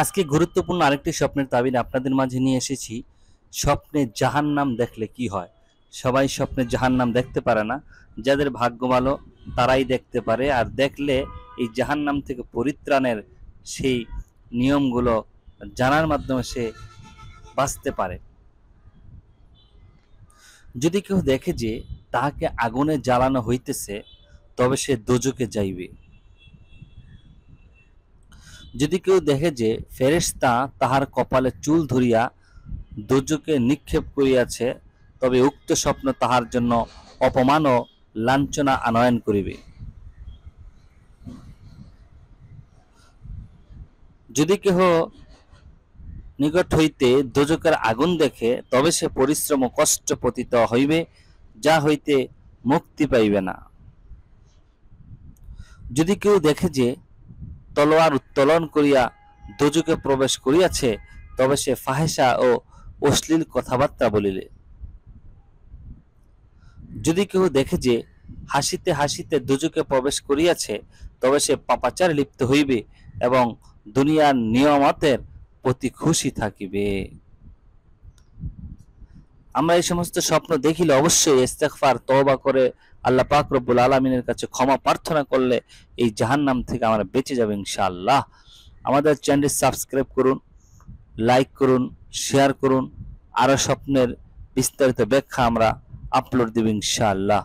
আজকে গুরুত্বপূর্ণ আরেকটি স্বপ্নের তাবিদ আপনাদের মাঝে নিয়ে এসেছি স্বপ্নে জাহান নাম দেখলে কি হয় সবাই স্বপ্নে জাহান নাম দেখতে পারে না যাদের ভাগ্য ভালো তারাই দেখতে পারে আর দেখলে এই জাহান নাম থেকে পরিত্রাণের সেই নিয়মগুলো জানার মাধ্যমে সে বাঁচতে পারে যদি কেউ দেখে যে তাহাকে আগুনে জ্বালানো হইতেছে তবে সে দোজকে যাইবে যদি কেউ দেখে যে ফেরেস্তা তাহার কপালে চুল ধরিয়া দুর্যোগে নিক্ষেপ করিয়াছে তবে উক্ত স্বপ্ন তাহার জন্য অপমান ও লাঞ্ছনা আনয়ন করিবে যদি কেহ নিকট হইতে দোজকের আগুন দেখে তবে সে পরিশ্রম কষ্ট পতিত হইবে যা হইতে মুক্তি পাইবে না যদি কেউ দেখে যে তলোয়ার উত্তোলন করিয়া দুজুকে প্রবেশ করিয়াছে তবে সে ফাহেসা ও অশ্লীল কথাবার্তা বলিলে যদি কেউ দেখে যে হাসিতে হাসিতে দুজুকে প্রবেশ করিয়াছে তবে সে পাপাচার লিপ্ত হইবে এবং দুনিয়ার নিয়মাতের প্রতি খুশি থাকিবে আমরা এই সমস্ত স্বপ্ন দেখিলে অবশ্যই ইস্তেকফার তবা করে আল্লাহ পাক রব্বুল আলমিনের কাছে ক্ষমা প্রার্থনা করলে এই জাহান্নাম থেকে আমরা বেঁচে যাবো ইনশাআল্লাহ আমাদের চ্যানেল সাবস্ক্রাইব করুন লাইক করুন শেয়ার করুন আরও স্বপ্নের বিস্তারিত ব্যাখ্যা আমরা আপলোড দেব ইনশাআল্লাহ